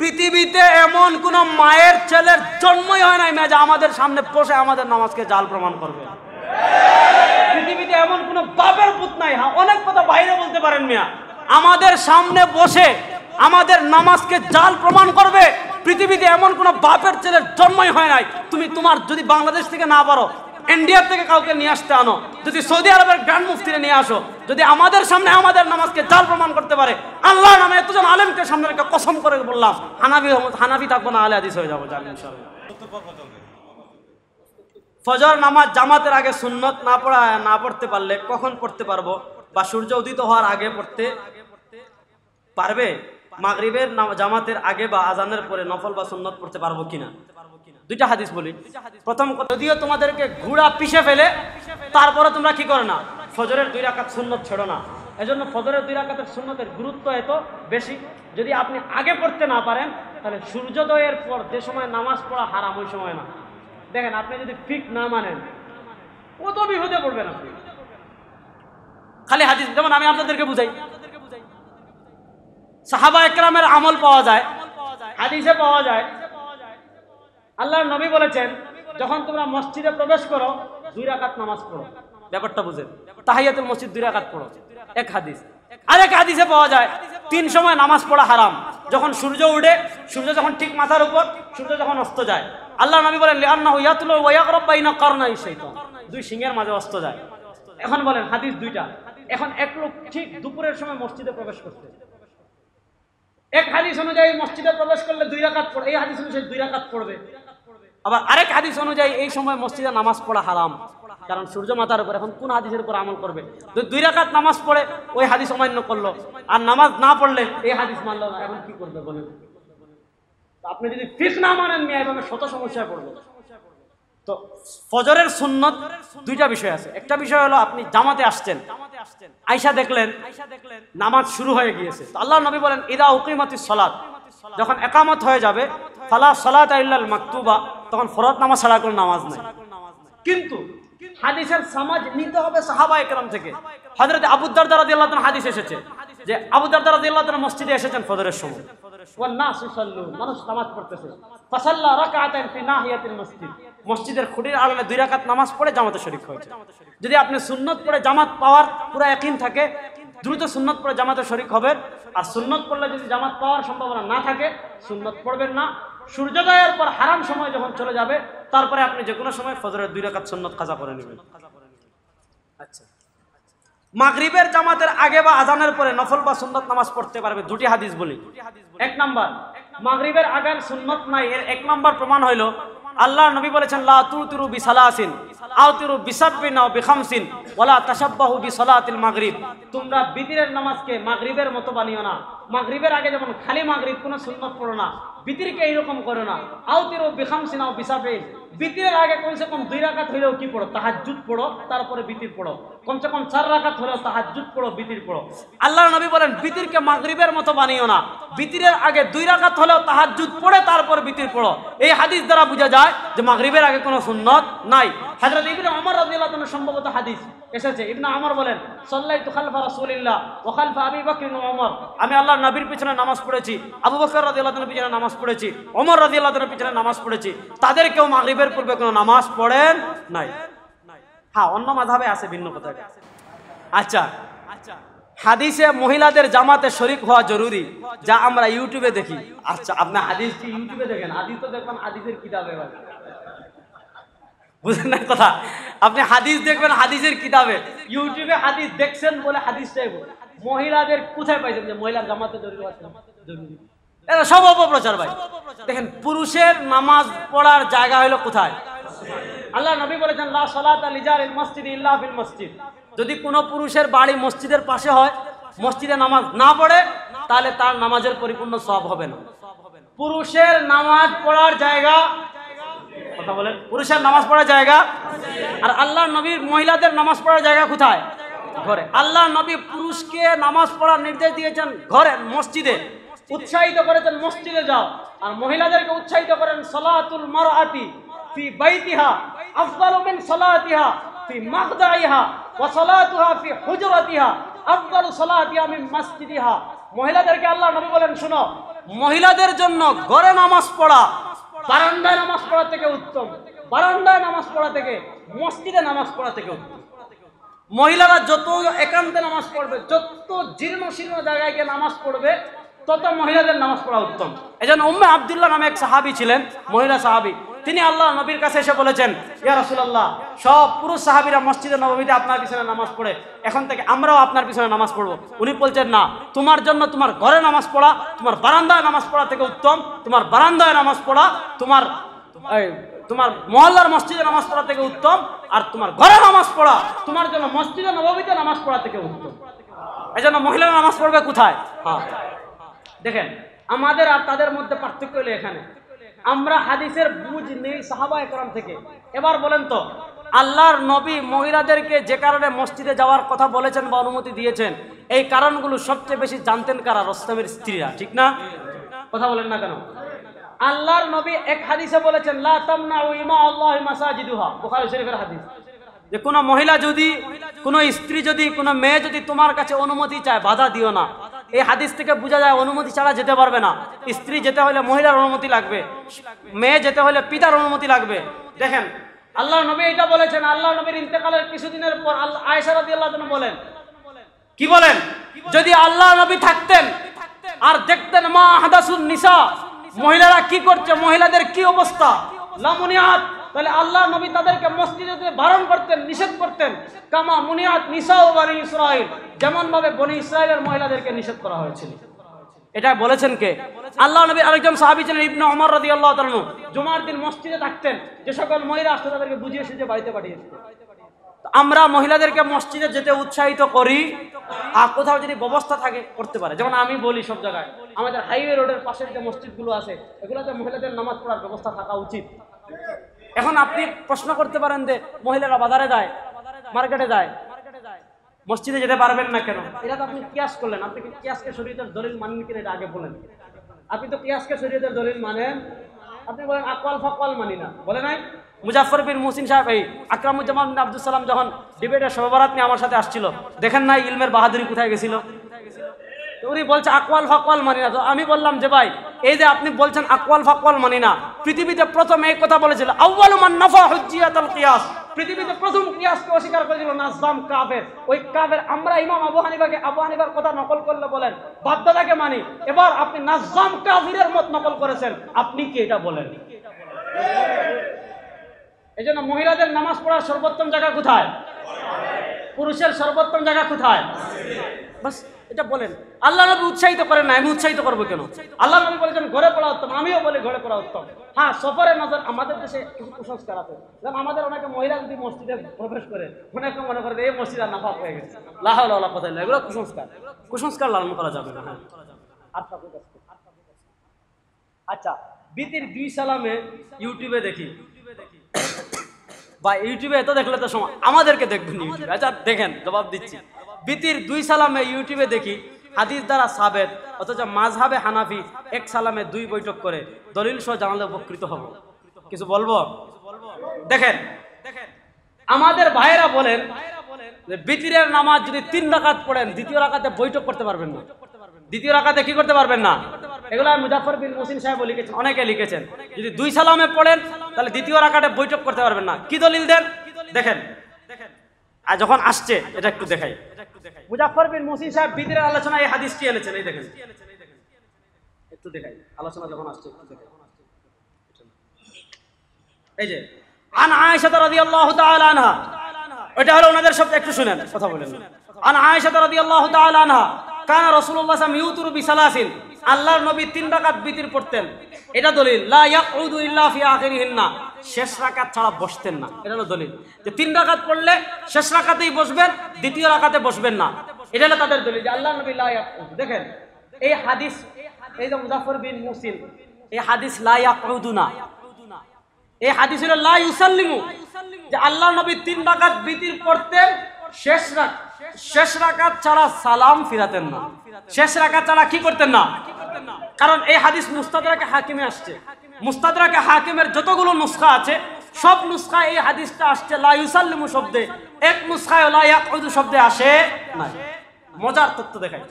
পৃথিবীতে এমন কোন মায়ের ছেলের জন্মই হয় নাই মেয়ে আমাদের সামনে বসে আমাদের নামাজকে জাল প্রমাণ করবে পৃথিবীতে এমন কোন বাপের পুত নাই হ্যাঁ অনেক কথা বাইরে বলতে পারেন মিয়া আমাদের সামনে বসে আমাদের নামাজকে জাল প্রমাণ করবে পৃথিবীতে এমন কোন বাপের ছেলের জন্মই হয় নাই তুমি তোমার যদি বাংলাদেশ থেকে না পারো ইন্ডিয়া থেকে কাউকে নিয়ে আসতে আনো যদি সৌদি আরবের গ্র্যান্ড মুফতিরে নিয়ে আসো যদি আমাদের সামনে আমাদের নামাজকে জাল প্রমাণ করতে পারে আল্লাহ নামে এতজন আলেমকে সামনে রেখে কসম করে বললাম হানাবি হানাবি থাকবো না আলে আদিস হয়ে যাবো ফজর নামাজ জামাতের আগে সুন্নত না পড়া না পড়তে পারলে কখন পড়তে পারবো বা সূর্য উদিত হওয়ার আগে পড়তে পারবে মাগরিবের জামাতের আগে বা আজানের পরে নফল বা সুন্নত পড়তে পারবো কিনা দুইটা হাদিস বলি প্রথম যদিও তোমাদেরকে ঘোড়া পিষে ফেলে তারপরে তোমরা কি করো না ফজরের দুই রাখাত সুন্নত ছেড়ো না এজন্য ফজরের দুই রাখাতের সুন্নতের গুরুত্ব এত বেশি যদি আপনি আগে পড়তে না পারেন তাহলে সূর্যোদয়ের পর যে সময় নামাজ পড়া হারাম ওই সময় না দেখেন আপনি যদি ফিক না মানেন কত বিপদে পড়বেন আপনি খালি হাদিস যেমন আমি আপনাদেরকে বুঝাই সাহাবা একরামের আমল পাওয়া যায় হাদিসে পাওয়া যায় আল্লাহর নবী বলেছেন যখন তোমরা মসজিদে প্রবেশ করো দুই রাকাত নামাজ পড়ো ব্যাপারটা বুঝেন তাহিয়াতুল মসজিদ দুই রাকাত পড়ো এক হাদিস আরেক হাদিসে পাওয়া যায় তিন সময় নামাজ পড়া হারাম যখন সূর্য উঠে সূর্য যখন ঠিক মাথার উপর সূর্য যখন অস্ত যায় আল্লাহ নবী বলেন দুই সিংহের মাঝে অস্ত যায় এখন বলেন হাদিস দুইটা এখন এক লোক ঠিক দুপুরের সময় মসজিদে প্রবেশ করতে এক হাদিস অনুযায়ী মসজিদে প্রবেশ করলে দুই রাকাত পড়ে এই হাদিস অনুযায়ী দুই রাকাত পড়বে আবার আরেক হাদিস অনুযায়ী এই সময় মসজিদে নামাজ পড়া হারাম কারণ সূর্য মাতার উপর এখন কোন হাদিসের উপর আমল করবে দুই রাকাত নামাজ পড়ে ওই হাদিস অমান্য করলো আর নামাজ না পড়লে এই হাদিস মানলো না এখন কি করবে বলেন আপনি যদি ফিস না মানেন মেয়ে এভাবে শত সমস্যায় পড়বে তো ফজরের সুন্নত দুইটা বিষয় আছে একটা বিষয় হলো আপনি জামাতে আসছেন আইসা দেখলেন নামাজ শুরু হয়ে গিয়েছে আল্লাহ নবী বলেন ইদা উকিমাতি সলাত যখন একামত হয়ে যাবে ফালা সলাত আল্লাল মাকতুবা তখন ফরত নামাজ ছাড়া কোনো নামাজ নাই কিন্তু হাদিসের সমাজ নিতে হবে সাহাবা একরাম থেকে হজরত আবুদ্দার দ্বারা দিল্লাহ হাদিস এসেছে যে আবুদ্দার দ্বারা দিল্লাহ মসজিদে এসেছেন ফজরের সময় নামাজ পড়তেছে ফাসাল্লা মসজিদ মসজিদের খুঁটির দুই রাকাত নামাজ পড়ে জামাতে শরীক হয়েছে যদি আপনি সুন্নত পরে জামাত পাওয়ার পুরো একদিন থাকে দ্রুত সুন্নত পরে জামাতের শরিক হবেন আর সুন্নত পড়লে যদি জামাত পাওয়ার সম্ভাবনা না থাকে সুন্নত পড়বেন না সূর্যোদয়ের পর হারাম সময় যখন চলে যাবে তারপরে আপনি যে কোনো সময় ফজরের দুই রাকাত সন্ন্যত খাজা করে নেবেন আচ্ছা মাগরিবের জামাতের আগে বা আজানের পরে নফল বা সুন্নত নামাজ পড়তে পারবে দুটি হাদিস বলি এক নাম্বার মাগরিবের আগার সুন্নত নাই এর এক নাম্বার প্রমাণ হইল আল্লাহ নবী বলেছেন লা তুতিরু বিসালাসিন আউতিরু বিসাব্বিন ও বিখামসিন ওয়ালা তাশাব্বাহু বিসালাতিল মাগরিব তোমরা বিতিরের নামাজকে মাগরিবের মতো বানিও না মাগরিবের আগে যখন খালি মাগরিব কোনো সুন্নত পড়ো না বিতিরকে এইরকম করো না আও তেরো বেখামসি সিনাও বিসাফেজ বিতিরের আগে কমসে কম দুই রাখাত হইলেও কি পড়ো তাহার জুত পড়ো তারপরে বিতির পড়ো কমসে কম চার রাখাত হলেও জুত পড়ো বিতির পড়ো আল্লাহ নবী বলেন বিতিরকে মাগরীবের মতো বানিও না বিতিরের আগে দুই রাখাত হলেও তাহার জুত পড়ে তারপর বিতির পড়ো এই হাদিস দ্বারা বোঝা যায় যে মাগরীবের আগে কোনো সুন্নত নাই হাজরত ইবিন অমর রাজিয়াল্লাহ সম্ভবত হাদিস এসেছে ইবনা আমর বলেন সল্লাই তুখালফা রাসুলিল্লাহ খালফা আবি বাকরিন ওমর আমি আল্লাহ নবীর পিছনে নামাজ পড়েছি আবু বকর রাজিউল্লাহনের পিছনে নামাজ পড়েছি ওমর রাজিউল্লাহনের পিছনে নামাজ পড়েছি তাদের কেউ মাগরিবের পূর্বে কোনো নামাজ পড়েন নাই হ্যাঁ অন্য মাধাবে আছে ভিন্ন কথা আচ্ছা আচ্ছা হাদিসে মহিলাদের জামাতে শরিক হওয়া জরুরি যা আমরা ইউটিউবে দেখি আচ্ছা আপনি হাদিস ইউটিউবে দেখেন হাদিস তো দেখবেন হাদিসের কিতাবে বুঝেন না কথা আপনি হাদিস দেখবেন হাদিসের কিতাবে ইউটিউবে হাদিস দেখছেন বলে হাদিস চাইবো মহিলাদের কোথায় পাইছেন যে মহিলা জামাতে জরুরি সব অপপ্রচার ভাই দেখেন পুরুষের নামাজ পড়ার জায়গা হলো কোথায় আল্লাহ নবী বলেছেন মসজিদ মসজিদ যদি কোনো পুরুষের বাড়ি মসজিদের পাশে হয় মসজিদে নামাজ না পড়ে তাহলে তার নামাজের পরিপূর্ণ সব হবে না পুরুষের নামাজ পড়ার জায়গা কথা বলেন পুরুষের নামাজ পড়ার জায়গা আর আল্লাহ নবীর মহিলাদের নামাজ পড়ার জায়গা কোথায় ঘরে আল্লাহ নবী পুরুষকে নামাজ পড়ার নির্দেশ দিয়েছেন ঘরে মসজিদে উৎসাহিত করেছেন মসজিদে যাও আর মহিলাদেরকে উৎসাহিত করেন সলাতুল মারআতি ফি বাইতিহা আফদালু মিন সলাতিহা ফি মাগদাইহা ওয়া সলাতুহা ফি হুজরাতিহা আফদালু সলাতিহা মিন মসজিদিহা মহিলাদেরকে আল্লাহ নবী বলেন শুনো মহিলাদের জন্য ঘরে নামাজ পড়া বারান্দায় নামাজ পড়া থেকে উত্তম বারান্দায় নামাজ পড়া থেকে মসজিদে নামাজ পড়া থেকে উত্তম মহিলারা যত একান্তে নামাজ পড়বে যত জীর্ণ শীর্ণ জায়গায় গিয়ে নামাজ পড়বে তত মহিলাদের নামাজ পড়া উত্তম এই জন্য উম্মে আবদুল্লাহ নামে এক সাহাবি ছিলেন মহিলা সাহাবি তিনি আল্লাহ নবীর কাছে এসে বলেছেন ইয়া রাসুলাল্লাহ সব পুরুষ সাহাবিরা মসজিদে নবমীতে আপনার পিছনে নামাজ পড়ে এখন থেকে আমরাও আপনার পিছনে নামাজ পড়বো উনি বলছেন না তোমার জন্য তোমার ঘরে নামাজ পড়া তোমার বারান্দায় নামাজ পড়া থেকে উত্তম তোমার বারান্দায় নামাজ পড়া তোমার তোমার মহল্লার মসজিদে নামাজ পড়া থেকে উত্তম আর তোমার ঘরে নামাজ পড়া তোমার জন্য মসজিদে নবমীতে নামাজ পড়া থেকে উত্তম এই জন্য মহিলারা নামাজ পড়বে কোথায় হ্যাঁ দেখেন আমাদের আর তাদের মধ্যে পার্থক্য হলো এখানে আমরা হাদিসের বুঝ নেই সাহাবা একরাম থেকে এবার বলেন তো আল্লাহর নবী মহিলাদেরকে যে কারণে মসজিদে যাওয়ার কথা বলেছেন বা অনুমতি দিয়েছেন এই কারণগুলো সবচেয়ে বেশি জানতেন কারা রস্তমের স্ত্রীরা ঠিক না কথা বলেন না কেন আল্লাহর নবী এক হাদিসে বলেছেন ইমা হাদিস যে কোনো মহিলা যদি কোনো স্ত্রী যদি কোনো মেয়ে যদি তোমার কাছে অনুমতি চায় বাধা দিও না এই হাদিস থেকে বোঝা যায় অনুমতি ছাড়া যেতে পারবে না স্ত্রী যেতে হলে মহিলার অনুমতি লাগবে মেয়ে যেতে হলে পিতার অনুমতি লাগবে দেখেন আল্লাহ নবী এটা বলেছেন আল্লাহ নবীর ইন্তেকালের কিছুদিনের পর আল্লাহ আয়সারাদি আল্লাহ বলেন কি বলেন যদি আল্লাহ নবী থাকতেন আর দেখতেন মা আহাদাসুন নিসা মহিলারা কি করছে মহিলাদের কি অবস্থা লামুনিয়াত তাহলে আল্লাহ নবী তাদেরকে মসজিদে বারণ করতেন নিষেধ করতেন কামা মুনিয়াত নিসা ও বনি ইসরায়েল ভাবে বনি ইসরায়েলের মহিলাদেরকে নিষেধ করা হয়েছিল এটা বলেছেন কে আল্লাহ নবী আরেকজন সাহাবি ছিলেন ইবনে ওমর রদি আল্লাহ তালু জুমার দিন মসজিদে থাকতেন যে সকল মহিলা আসতো তাদেরকে বুঝিয়ে যে বাড়িতে পাঠিয়ে আমরা মহিলাদেরকে মসজিদে যেতে উৎসাহিত করি আর কোথাও যদি ব্যবস্থা থাকে করতে পারে যেমন আমি বলি সব জায়গায় আমাদের হাইওয়ে রোডের পাশের যে মসজিদগুলো আছে এগুলোতে মহিলাদের নামাজ পড়ার ব্যবস্থা থাকা উচিত এখন আপনি প্রশ্ন করতে পারেন যে মহিলারা বাজারে যায় মার্কেটে যায় মসজিদে যেতে পারবেন না কেন এটা তো আপনি কিয়াস করলেন আপনি কি কিয়াসকে শরীয়তের দলিল মানেন কিনা এটা আগে বলেন আপনি তো কিয়াসকে শরীয়তের দলিল মানেন আপনি বলেন আকাল ফকাল মানি না বলে নাই মুজাফর বিন মুসিন সাহেব এই আকরামুজ্জামান আব্দুল সালাম যখন ডিবেটের সভাবারাত নিয়ে আমার সাথে আসছিল দেখেন নাই ইলমের বাহাদুরি কোথায় গেছিল উনি বলছে আকওয়াল ফাকওয়াল মানি না তো আমি বললাম যে ভাই এই যে আপনি বলছেন আকওয়াল ফাকওয়াল মানি না পৃথিবীতে প্রথম এই কথা বলেছিল আউ্বাল মান নাফা হজ্জিয়াত কিয়াস পৃথিবীতে প্রথম কিয়াসকে অস্বীকার করেছিল নাজাম কাফের ওই কাফের আমরা ইমাম আবু হানিফাকে আবু হানিফার কথা নকল করলে বলেন বাধ্যতাকে মানি এবার আপনি নাজদাম কাফিরের মত নকল করেছেন আপনি কি এটা বলেন এই জন্য মহিলাদের নামাজ পড়ার সর্বোত্তম জায়গা কোথায় পুরুষের সর্বোত্তম জায়গা কোথায় বাস এটা বলেন আল্লাহ নবী উৎসাহিত করেন না আমি উৎসাহিত করবো কেন আল্লাহ নবী বলেছেন ঘরে পড়া উত্তম আমিও বলি ঘরে পড়া উত্তম হ্যাঁ সফরে নজর আমাদের দেশে কিছু কুসংস্কার আছে যেমন আমাদের অনেকে মহিলা যদি মসজিদে প্রবেশ করে অনেকে মনে করে এই মসজিদ আর নাফাক হয়ে গেছে লাহল আল্লাহ কথা এগুলো কুসংস্কার কুসংস্কার লালন করা যাবে না হ্যাঁ আচ্ছা বিতির দুই সালামে ইউটিউবে দেখি বা ইউটিউবে এত দেখলে তো সময় আমাদেরকে দেখবেন ইউটিউবে আচ্ছা দেখেন জবাব দিচ্ছি বিতির দুই সালামে ইউটিউবে দেখি হাদিস দ্বারা সাবেদ অথচ মাঝহাবে হানাফি এক সালামে দুই বৈঠক করে দলিল সহ জানালে উপকৃত হব কিছু বলবো দেখেন দেখেন আমাদের ভাইয়েরা বলেন যে বিতিরের নামাজ যদি তিন রাকাত পড়েন দ্বিতীয় রাকাতে বৈঠক করতে পারবেন না দ্বিতীয় রাকাতে কি করতে পারবেন না এগুলো মুজাফর বিন মুসিন সাহেব লিখেছেন অনেকে লিখেছেন যদি দুই সালামে পড়েন তাহলে দ্বিতীয় রাকাতে বৈঠক করতে পারবেন না কি দলিল দেন দেখেন দেখেন আর যখন আসছে এটা একটু দেখাই মুজাফর বিন মুসিন সাহেব বিদের আলোচনা এই হাদিসটি এনেছেন এই দেখেন একটু দেখাই আলোচনা যখন আসছে এই যে আন আয়েশা রাদিয়াল্লাহু তাআলা আনহা এটা হলো ওনাদের শব্দ একটু শুনেন কথা বলেন আন আয়েশা রাদিয়াল্লাহু তাআলা আনহা কানা রসুল্লাহ সাম ইউতুর আসিন আল্লাহর নবী তিন রাকাত বিতির পড়তেন এটা দলিল লা শেষ রাকাত ছাড়া বসতেন না এটা হলো দলিল যে তিন রাকাত পড়লে শেষ রাকাতেই বসবেন দ্বিতীয় রাকাতে বসবেন না এটা হলো তাদের দলিল যে আল্লাহ নবী লা দেখেন এই হাদিস এই যে মুজাফর বিন মুসিন এই হাদিস লা ইয়াকুদু না এই হাদিস হলো লা ইউসাল্লিমু যে আল্লাহ নবী তিন রাকাত বিতির পড়তেন শেষ রাকাত শেষ রাকাত ছাড়া সালাম ফিরাতেন না শেষ রাকাত ছাড়া কি করতেন না কারণ এই হাদিস মুস্তাদাকে হাকিমে আসছে মুস্তাদাকে হাকিমের যতগুলো নুসখা আছে সব নুসখায় এই হাদিসটা আসছে লাইসাল্লিমু শব্দে এক নুসখায় লাইয়াকুদু শব্দে আসে না মজার তত্ত্ব দেখাই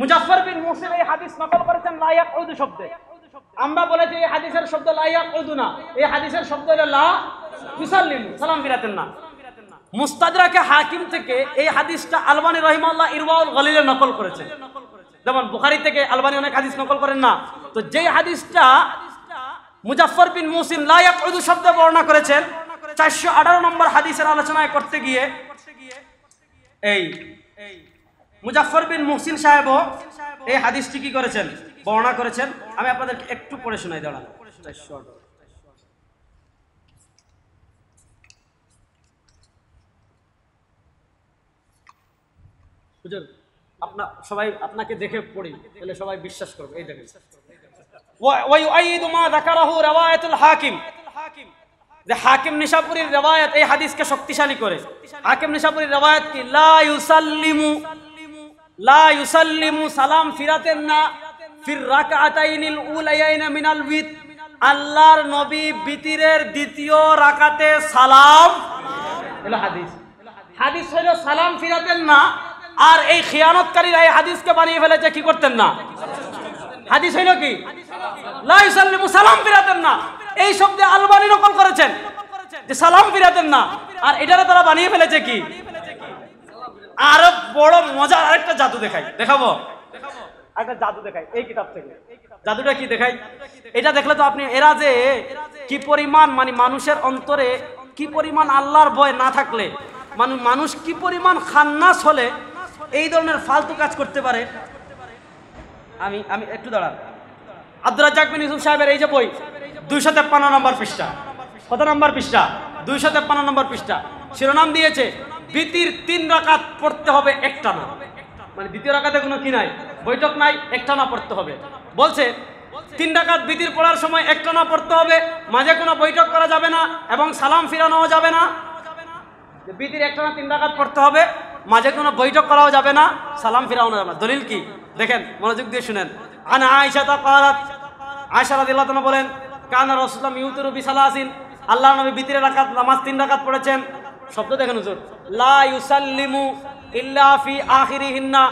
মুজাফফর বিন মুসিল এই হাদিস নকল করেছেন লাইয়াকুদু শব্দে আমরা বলেছি এই হাদিসের শব্দ লাইয়াকুদু না এই হাদিসের শব্দ হলো লা ইসাল্লিমু সালাম ফিরাতেন না মুস্তাদরাকে হাকিম থেকে এই হাদিসটা আলবানি রহিমাল্লাহ ইরবাউল গলিলে নকল করেছে যেমন বুখারি থেকে আলবানি অনেক হাদিস নকল করেন না তো যেই হাদিসটা মুজাফর বিন মুসিম লায়াক উদু শব্দ বর্ণনা করেছেন চারশো আঠারো নম্বর হাদিসের আলোচনায় করতে গিয়ে এই মুজাফর বিন মুহসিন সাহেবও এই হাদিসটি কি করেছেন বর্ণনা করেছেন আমি আপনাদেরকে একটু পড়ে শোনাই দাঁড়ান চারশো আঠারো হুজুর আপনা সবাই আপনাকে দেখে পড়ি তাহলে সবাই বিশ্বাস করবে এই দেখেন হাকিম যে হাকিম এই শক্তিশালী করে হাকিম কি লা লা ইউসাল্লিমু সালাম ফিরাতেন না ফির মিনাল আল্লাহর নবী বিতিরের দ্বিতীয় রাকাতে সালাম হাদিস হাদিস হইল সালাম ফিরাতেন না আর এই খিয়ানতকারীরা এই হাদিসকে বানিয়ে ফেলেছে কি করতেন না হাদিস হইল কি লাইসাল্লিমু সালাম ফিরাতেন না এই শব্দে আলবানি নকল করেছেন যে সালাম ফিরাতেন না আর এটারে তারা বানিয়ে ফেলেছে কি আরো বড় মজার আরেকটা জাদু দেখাই দেখাবো একটা জাদু দেখাই এই কিতাব থেকে জাদুটা কি দেখাই এটা দেখলে তো আপনি এরা যে কি পরিমাণ মানে মানুষের অন্তরে কি পরিমাণ আল্লাহর ভয় না থাকলে মানে মানুষ কি পরিমাণ খান্নাস হলে এই ধরনের ফালতু কাজ করতে পারে আমি আমি একটু দাঁড়ান আব্দুল রাজ্জাক বিন ইউসুফ সাহেবের এই যে বই দুইশো তেপ্পান্ন নম্বর পৃষ্ঠা কত নম্বর পৃষ্ঠা দুইশো তেপ্পান্ন নম্বর পৃষ্ঠা শিরোনাম দিয়েছে বিতির তিন রাকাত পড়তে হবে একটা না মানে দ্বিতীয় রাকাতে কোনো কি নাই বৈঠক নাই একটা না পড়তে হবে বলছে তিন ডাকাত বিতির পড়ার সময় একটা না পড়তে হবে মাঝে কোনো বৈঠক করা যাবে না এবং সালাম ফিরানো যাবে না বিতির একটা না তিন ডাকাত পড়তে হবে মাঝে কোনো বৈঠক করাও যাবে না সালাম ফিরাও যাবে না দলিল কি দেখেন মনোযোগ দিয়ে শুনেন আনা আয়সাতা কালাত আয়সা রাদিল্লাহ বলেন কানা রসুলাম সালা বিসালাসিন আল্লাহ নবী বিতিরে রাকাত নামাজ তিন রাকাত পড়েছেন শব্দ দেখেন হুজুর লা ইউসাল্লিমু ইল্লা ফি হিন্না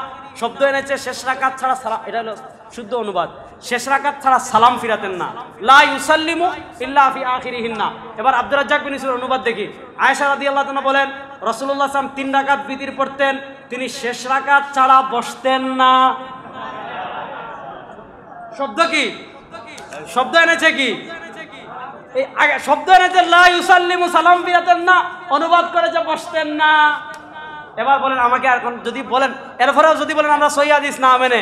শব্দ এনেছে শেষ রাকাত ছাড়া সালাম এটা হলো শুদ্ধ অনুবাদ শেষ রাকাত ছাড়া সালাম ফিরাতেন না লা ইউসাল্লিমু ইল্লা ফি এবার আব্দুর রাজ্জাক বিন ইসুর অনুবাদ দেখি আয়েশা রাদিয়াল্লাহু তাআলা বলেন রাসূলুল্লাহ সাল্লাম তিন রাকাত বিতির পড়তেন তিনি শেষ রাকাত ছাড়া বসতেন না শব্দ কি শব্দ এনেছে কি শব্দ এনেছে লা ইউসাল্লিমু সালাম ফিরাতেন না অনুবাদ করেছে বসতেন না এবার বলেন আমাকে আর যদি বলেন এরপরেও যদি বলেন আমরা সহি হাদিস না মেনে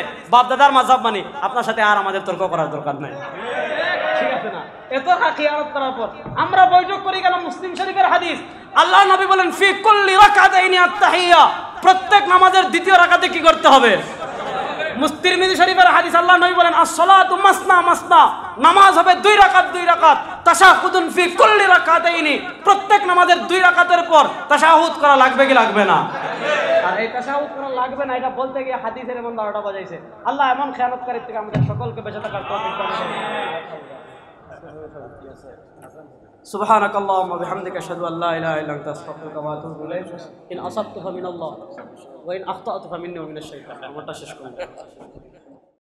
দাদার মাঝাব মানি আপনার সাথে আর আমাদের তর্ক করার দরকার নাই মুসলিম শরীফের হাদিস আল্লাহ বলেন ফি রাকাতে কি করতে হবে শরীফের হাদিস আল্লাহ বলেন নামাজ হবে দুই রাকাত দুই রাকাত প্রত্যেক নামাজের দুই রাকাতের পর তাশাহুদ করা লাগবে কি লাগবে না আর এই তাসাউদ করা লাগবে না এটা বলতে গিয়ে হাদিসের এমন বারোটা বাজাইছে আল্লাহ এমন খেয়ালতকারীর থেকে আমাদের সকলকে বেঁচে থাকার তৌফিক দান سبحانك اللهم وبحمدك اشهد ان لا اله الا انت استغفرك واتوب اليك ان اصبت فمن الله وان اخطات فمني ومن الشيطان وما تشكرون